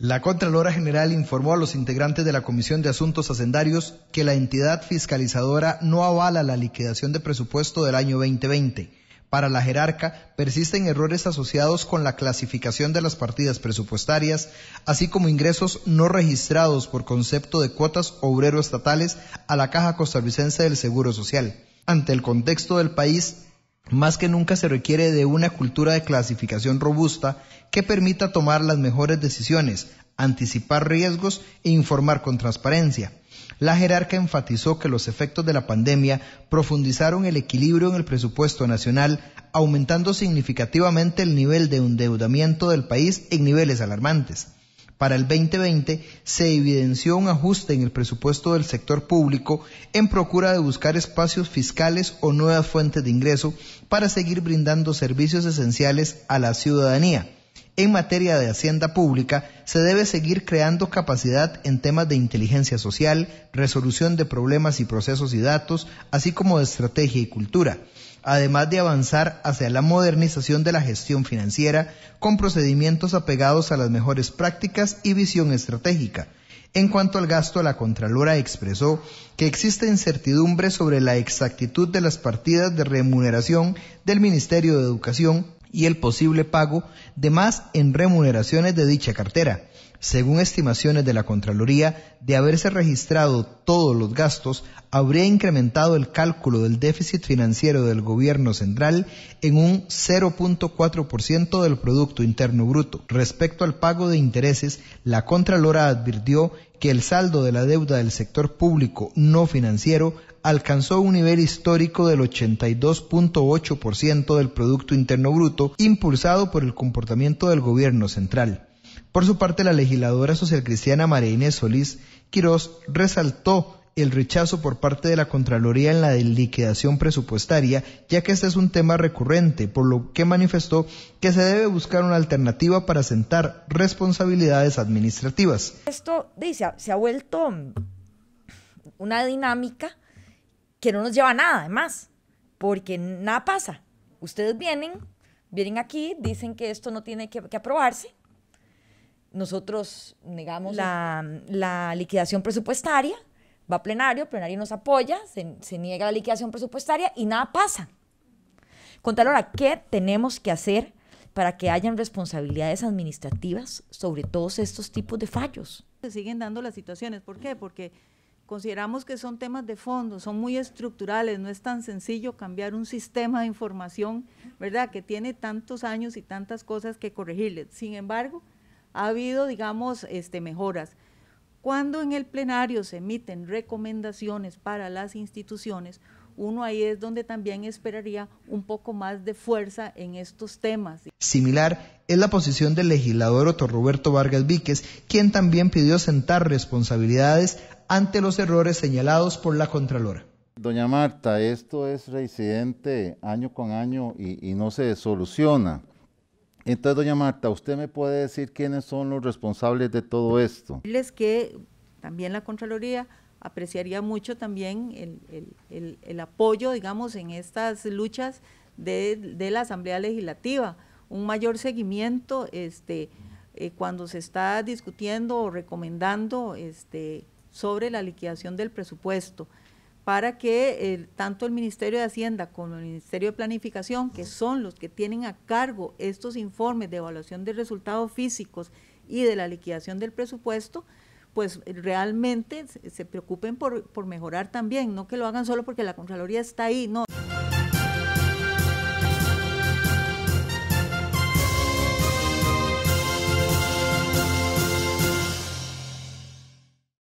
La Contralora General informó a los integrantes de la Comisión de Asuntos Hacendarios que la entidad fiscalizadora no avala la liquidación de presupuesto del año 2020. Para la jerarca persisten errores asociados con la clasificación de las partidas presupuestarias, así como ingresos no registrados por concepto de cuotas obrero estatales a la Caja Costarricense del Seguro Social. Ante el contexto del país, más que nunca se requiere de una cultura de clasificación robusta que permita tomar las mejores decisiones, anticipar riesgos e informar con transparencia. La jerarca enfatizó que los efectos de la pandemia profundizaron el equilibrio en el presupuesto nacional, aumentando significativamente el nivel de endeudamiento del país en niveles alarmantes. Para el 2020 se evidenció un ajuste en el presupuesto del sector público en procura de buscar espacios fiscales o nuevas fuentes de ingreso para seguir brindando servicios esenciales a la ciudadanía. En materia de hacienda pública, se debe seguir creando capacidad en temas de inteligencia social, resolución de problemas y procesos y datos, así como de estrategia y cultura además de avanzar hacia la modernización de la gestión financiera con procedimientos apegados a las mejores prácticas y visión estratégica. En cuanto al gasto, la Contralora expresó que existe incertidumbre sobre la exactitud de las partidas de remuneración del Ministerio de Educación y el posible pago de más en remuneraciones de dicha cartera. Según estimaciones de la Contraloría, de haberse registrado todos los gastos, habría incrementado el cálculo del déficit financiero del gobierno central en un 0.4% del Producto Interno Bruto. Respecto al pago de intereses, la Contralora advirtió que el saldo de la deuda del sector público no financiero alcanzó un nivel histórico del 82.8% del Producto Interno Bruto, impulsado por el comportamiento del gobierno central. Por su parte, la legisladora socialcristiana María Inés Solís Quirós resaltó el rechazo por parte de la Contraloría en la deliquidación presupuestaria, ya que este es un tema recurrente, por lo que manifestó que se debe buscar una alternativa para sentar responsabilidades administrativas. Esto dice, se ha vuelto mm, una dinámica que no nos lleva a nada, además, porque nada pasa. Ustedes vienen, vienen aquí, dicen que esto no tiene que aprobarse, nosotros negamos la, liquidación presupuestaria, va plenario, plenario nos apoya, se, niega la liquidación presupuestaria y nada pasa. ahora ¿qué tenemos que hacer para que hayan responsabilidades administrativas sobre todos estos tipos de fallos? Se siguen dando las situaciones. ¿Por qué? Porque consideramos que son temas de fondo, son muy estructurales, no es tan sencillo cambiar un sistema de información, ¿verdad? Que tiene tantos años y tantas cosas que corregirle. Sin embargo, ha habido, digamos, este, mejoras. Cuando en el plenario se emiten recomendaciones para las instituciones, uno ahí es donde también esperaría un poco más de fuerza en estos temas. Similar es la posición del legislador Otto Roberto Vargas Víquez, quien también pidió sentar responsabilidades ante los errores señalados por la Contralora. Doña Marta, esto es reincidente año con año y no se soluciona. Entonces, doña Marta, ¿usted me puede decir quiénes son los responsables de todo esto? Les que también la Contraloría apreciaría mucho también el, el, el, apoyo, digamos, en estas luchas de, de, la Asamblea Legislativa, un mayor seguimiento este, eh, cuando se está discutiendo o recomendando este, sobre la liquidación del presupuesto para que eh, tanto el Ministerio de Hacienda como el Ministerio de Planificación, que son los que tienen a cargo estos informes de evaluación de resultados físicos y de la liquidación del presupuesto, pues eh, realmente se preocupen por, por mejorar también, no que lo hagan solo porque la Contraloría está ahí, no.